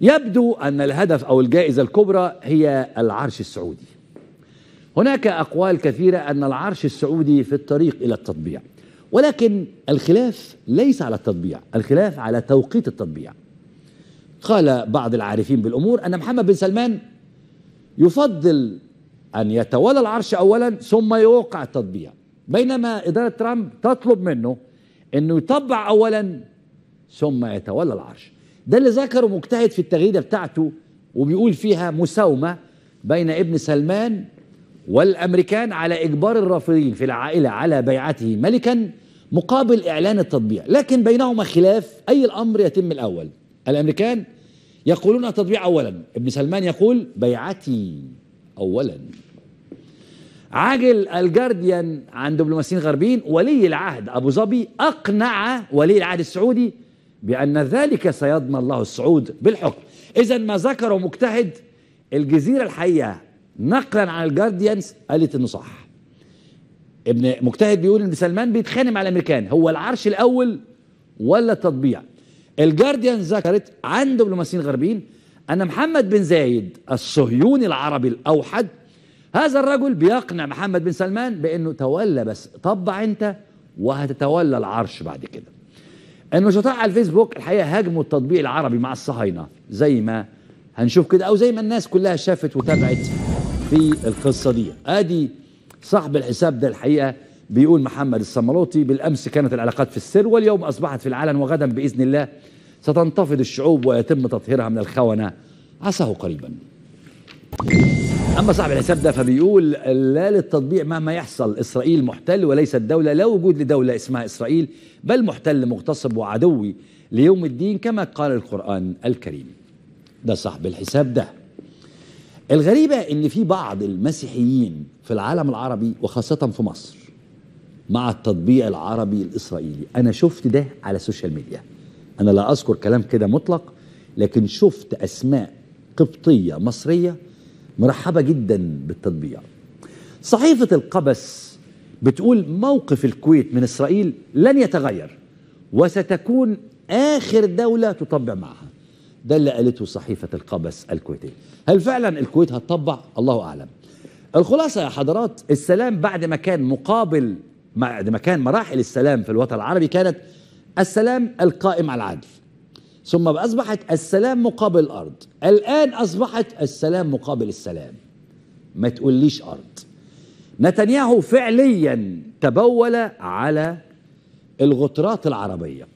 يبدو أن الهدف أو الجائزة الكبرى هي العرش السعودي هناك أقوال كثيرة أن العرش السعودي في الطريق إلى التطبيع ولكن الخلاف ليس على التطبيع الخلاف على توقيت التطبيع قال بعض العارفين بالأمور أن محمد بن سلمان يفضل أن يتولى العرش أولا ثم يوقع التطبيع بينما إدارة ترامب تطلب منه أنه يطبع أولا ثم يتولى العرش ده اللي ذكره مجتهد في التغريده بتاعته وبيقول فيها مساومه بين ابن سلمان والامريكان على اجبار الرافضين في العائله على بيعته ملكا مقابل اعلان التطبيع لكن بينهما خلاف اي الامر يتم الاول الامريكان يقولون التطبيع اولا ابن سلمان يقول بيعتي اولا عاجل الجارديان عن دبلوماسيين غربيين ولي العهد ابو ظبي اقنع ولي العهد السعودي بأن ذلك سيضمن الله السعود بالحكم إذا ما ذكره مجتهد الجزيرة الحقيقة نقلا عن الجارديانز قالت انه صح ابن مجتهد بيقول ان سلمان بيتخانم على الامريكان هو العرش الاول ولا التطبيع الجارديانز ذكرت عن دبلوماسيين غربيين ان محمد بن زايد الصهيوني العربي الاوحد هذا الرجل بيقنع محمد بن سلمان بانه تولى بس طبع انت وهتتولى العرش بعد كده النشطاء على الفيسبوك الحقيقه هاجموا التطبيق العربي مع الصهاينه زي ما هنشوف كده او زي ما الناس كلها شافت وتابعت في القصه دي ادي صاحب الحساب ده الحقيقه بيقول محمد الصملوطي بالامس كانت العلاقات في السر واليوم اصبحت في العلن وغدا باذن الله ستنتفض الشعوب ويتم تطهيرها من الخونه عساه قريبا اما صاحب الحساب ده فبيقول لا للتطبيع مهما يحصل اسرائيل محتل وليست دوله لا وجود لدوله اسمها اسرائيل بل محتل مغتصب وعدوي ليوم الدين كما قال القران الكريم ده صاحب الحساب ده الغريبه ان في بعض المسيحيين في العالم العربي وخاصه في مصر مع التطبيع العربي الاسرائيلي انا شفت ده على السوشيال ميديا انا لا اذكر كلام كده مطلق لكن شفت اسماء قبطيه مصريه مرحبة جدا بالتطبيع صحيفة القبس بتقول موقف الكويت من إسرائيل لن يتغير وستكون آخر دولة تطبع معها ده اللي قالته صحيفة القبس الكويتية هل فعلا الكويت هتطبع؟ الله أعلم الخلاصة يا حضرات السلام بعد ما كان مقابل بعد ما كان مراحل السلام في الوطن العربي كانت السلام القائم على العدل ثم أصبحت السلام مقابل الأرض الآن أصبحت السلام مقابل السلام ما تقوليش أرض نتنياهو فعليا تبول على الغطرات العربية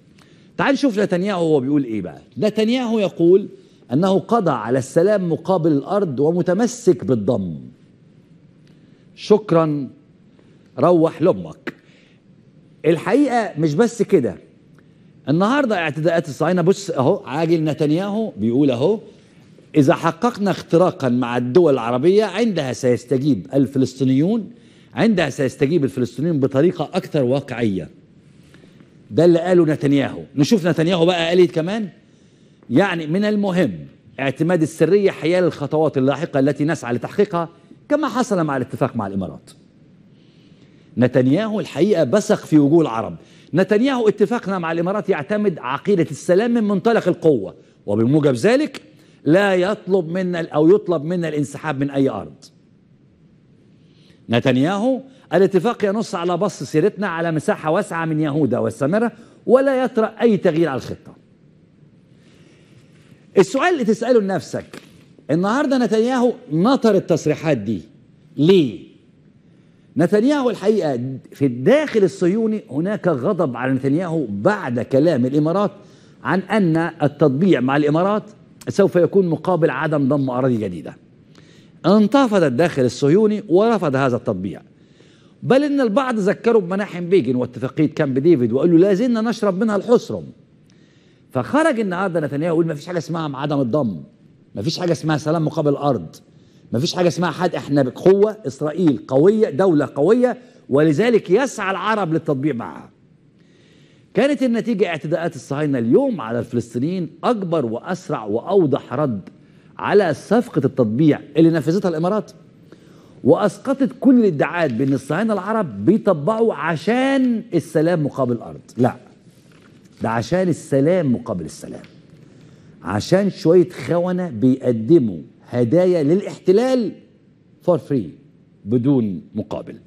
تعال نشوف نتنياهو هو بيقول إيه بقى نتنياهو يقول أنه قضى على السلام مقابل الأرض ومتمسك بالضم شكرا روح لأمك الحقيقة مش بس كده النهارده اعتداءات الصهاينه بص اهو عاجل نتنياهو بيقول اهو اذا حققنا اختراقا مع الدول العربيه عندها سيستجيب الفلسطينيون عندها سيستجيب الفلسطينيون بطريقه اكثر واقعيه ده اللي قاله نتنياهو نشوف نتنياهو بقى قال ايه كمان يعني من المهم اعتماد السريه حيال الخطوات اللاحقه التي نسعى لتحقيقها كما حصل مع الاتفاق مع الامارات نتنياهو الحقيقة بثق في وجوه العرب نتنياهو اتفاقنا مع الإمارات يعتمد عقيدة السلام من منطلق القوة وبموجب ذلك لا يطلب منا أو يطلب منا الانسحاب من أي أرض نتنياهو الاتفاق ينص على بسط سيرتنا على مساحة واسعة من يهودا والسامرة ولا يطرأ أي تغيير على الخطة السؤال اللي تسأله لنفسك النهاردة نتنياهو نطر التصريحات دي ليه نتنياهو الحقيقة في الداخل الصهيوني هناك غضب على نتنياهو بعد كلام الإمارات عن أن التطبيع مع الإمارات سوف يكون مقابل عدم ضم أراضي جديدة انتفض الداخل الصهيوني ورفض هذا التطبيع بل ان البعض ذكروا بمناحم بيجن واتفاقيه كامب ديفيد وقالوا لا زلنا نشرب منها الحسرم. فخرج النهارده نتنياهو يقول ما فيش حاجه اسمها عدم الضم ما فيش حاجه اسمها سلام مقابل الارض. ما فيش حاجه اسمها حد احنا بقوه اسرائيل قويه دوله قويه ولذلك يسعى العرب للتطبيع معها كانت النتيجه اعتداءات الصهاينه اليوم على الفلسطينيين اكبر واسرع واوضح رد على صفقه التطبيع اللي نفذتها الامارات واسقطت كل الادعاءات بان الصهاينه العرب بيطبعوا عشان السلام مقابل الارض لا ده عشان السلام مقابل السلام عشان شويه خونه بيقدموا هدايا للاحتلال فور فري بدون مقابل